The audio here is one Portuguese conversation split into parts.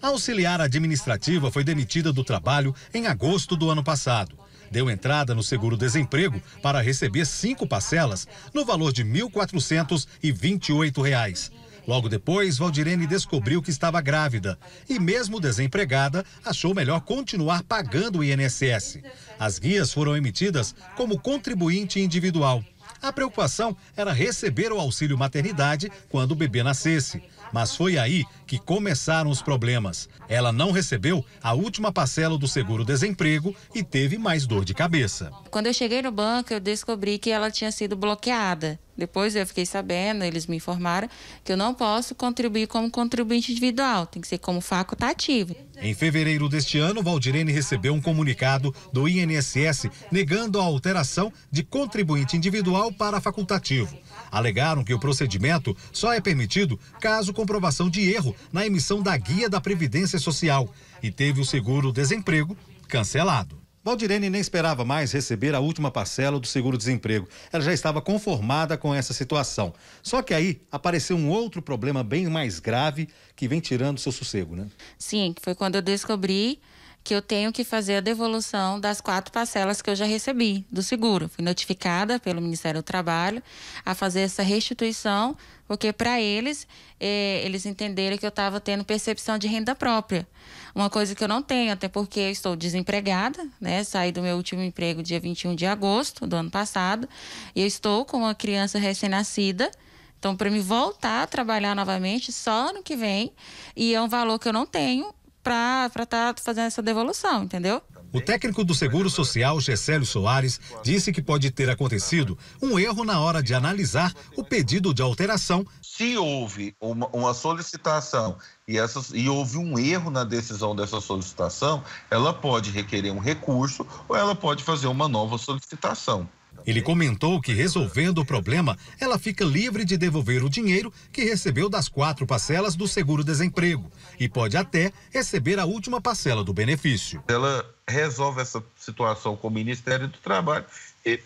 A auxiliar administrativa foi demitida do trabalho em agosto do ano passado. Deu entrada no seguro-desemprego para receber cinco parcelas no valor de R$ 1.428. Logo depois, Valdirene descobriu que estava grávida e, mesmo desempregada, achou melhor continuar pagando o INSS. As guias foram emitidas como contribuinte individual. A preocupação era receber o auxílio maternidade quando o bebê nascesse. Mas foi aí que começaram os problemas. Ela não recebeu a última parcela do seguro-desemprego e teve mais dor de cabeça. Quando eu cheguei no banco, eu descobri que ela tinha sido bloqueada. Depois eu fiquei sabendo, eles me informaram que eu não posso contribuir como contribuinte individual, tem que ser como facultativo. Em fevereiro deste ano, Valdirene recebeu um comunicado do INSS negando a alteração de contribuinte individual para facultativo. Alegaram que o procedimento só é permitido caso comprovação de erro na emissão da guia da Previdência Social e teve o seguro-desemprego cancelado. Valdirene nem esperava mais receber a última parcela do seguro-desemprego. Ela já estava conformada com essa situação. Só que aí apareceu um outro problema bem mais grave que vem tirando seu sossego, né? Sim, foi quando eu descobri que eu tenho que fazer a devolução das quatro parcelas que eu já recebi do seguro. Fui notificada pelo Ministério do Trabalho a fazer essa restituição, porque para eles, eh, eles entenderam que eu estava tendo percepção de renda própria. Uma coisa que eu não tenho, até porque eu estou desempregada, né? Saí do meu último emprego dia 21 de agosto do ano passado, e eu estou com uma criança recém-nascida. Então, para me voltar a trabalhar novamente só ano que vem, e é um valor que eu não tenho para estar tá fazendo essa devolução, entendeu? O técnico do Seguro Social, Gessélio Soares, disse que pode ter acontecido um erro na hora de analisar o pedido de alteração. Se houve uma, uma solicitação e, essa, e houve um erro na decisão dessa solicitação, ela pode requerer um recurso ou ela pode fazer uma nova solicitação. Ele comentou que, resolvendo o problema, ela fica livre de devolver o dinheiro que recebeu das quatro parcelas do seguro-desemprego e pode até receber a última parcela do benefício. Ela resolve essa situação com o Ministério do Trabalho e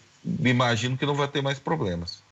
imagino que não vai ter mais problemas.